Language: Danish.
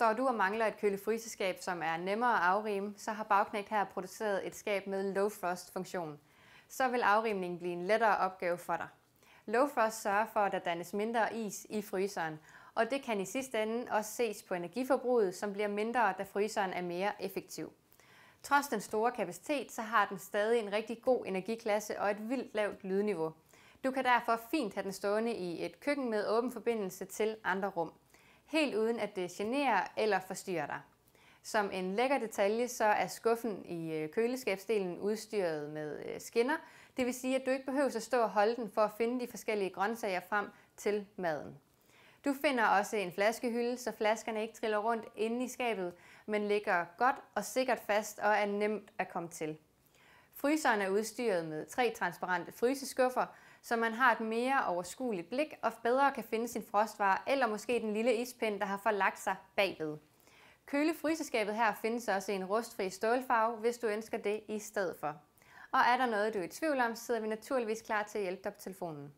Står du og mangler et kølefryseskab, som er nemmere at afrime, så har Bagknægt her produceret et skab med low frost funktion. Så vil afrimningen blive en lettere opgave for dig. Low frost sørger for, at der dannes mindre is i fryseren, og det kan i sidste ende også ses på energiforbruget, som bliver mindre, da fryseren er mere effektiv. Trods den store kapacitet, så har den stadig en rigtig god energiklasse og et vildt lavt lydniveau. Du kan derfor fint have den stående i et køkken med åben forbindelse til andre rum helt uden at det generer eller forstyrrer dig. Som en lækker detalje, så er skuffen i øh, køleskabsdelen udstyret med øh, skinner. Det vil sige, at du ikke behøver at stå og holde den for at finde de forskellige grøntsager frem til maden. Du finder også en flaskehylde, så flaskerne ikke triller rundt inde i skabet, men ligger godt og sikkert fast og er nemt at komme til. Fryseren er udstyret med tre transparente fryseskuffer, så man har et mere overskueligt blik og bedre kan finde sin frostvare eller måske den lille ispind, der har forlagt sig bagved. Kølefryseskabet her findes også i en rustfri stålfarve, hvis du ønsker det i stedet for. Og er der noget, du er i tvivl om, sidder vi naturligvis klar til at hjælpe dig på telefonen.